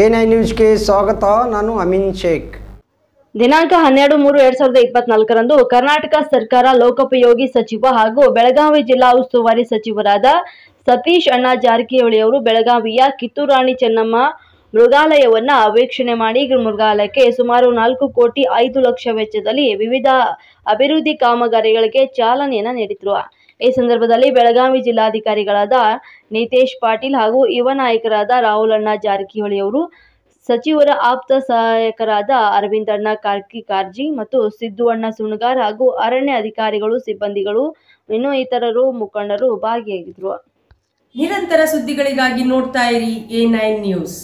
A ನ್ಯೂಸ್ಗೆ ಸ್ವಾಗತ ನಾನು ಅಮಿನ್ ಶೇಖ್ ದಿನಾಂಕ ಹನ್ನೆರಡು ಮೂರು ಎರಡ್ ಸಾವಿರದ ಇಪ್ಪತ್ನಾಲ್ಕರಂದು ಕರ್ನಾಟಕ ಸರ್ಕಾರ ಲೋಕೋಪಯೋಗಿ ಸಚಿವ ಹಾಗೂ ಬೆಳಗಾವಿ ಜಿಲ್ಲಾ ಉಸ್ತುವಾರಿ ಸಚಿವರಾದ ಸತೀಶ್ ಅಣ್ಣ ಜಾರಕಿಹೊಳಿ ಅವರು ಬೆಳಗಾವಿಯ ಕಿತ್ತೂರಾಣಿ ಚೆನ್ನಮ್ಮ ಮೃಗಾಲಯವನ್ನು ವೀಕ್ಷಣೆ ಮಾಡಿ ಮೃಗಾಲಯಕ್ಕೆ ಸುಮಾರು ನಾಲ್ಕು ಕೋಟಿ ಐದು ಲಕ್ಷ ವೆಚ್ಚದಲ್ಲಿ ವಿವಿಧ ಅಭಿವೃದ್ಧಿ ಕಾಮಗಾರಿಗಳಿಗೆ ಚಾಲನೆಯನ್ನು ನೀಡಿದರು ಈ ಸಂದರ್ಭದಲ್ಲಿ ಬೆಳಗಾವಿ ಜಿಲ್ಲಾಧಿಕಾರಿಗಳಾದ ನಿತೇಶ್ ಪಾಟೀಲ್ ಹಾಗೂ ಯುವ ನಾಯಕರಾದ ಅಣ್ಣ ಜಾರಕಿಹೊಳಿ ಅವರು ಸಚಿವರ ಆಪ್ತ ಸಹಾಯಕರಾದ ಅರವಿಂದಣ್ಣ ಕಾರ್ಕಿ ಕಾರ್ಜಿ ಮತ್ತು ಅಣ್ಣ ಸುಣಗಾರ್ ಹಾಗೂ ಅರಣ್ಯ ಅಧಿಕಾರಿಗಳು ಸಿಬ್ಬಂದಿಗಳು ಇನ್ನು ಇತರರು ಮುಖಂಡರು ಭಾಗಿಯಾಗಿದ್ರು ನಿರಂತರ ಸುದ್ದಿಗಳಿಗಾಗಿ ನೋಡ್ತಾ ಇರಿ ಎ ನೈನ್ ನ್ಯೂಸ್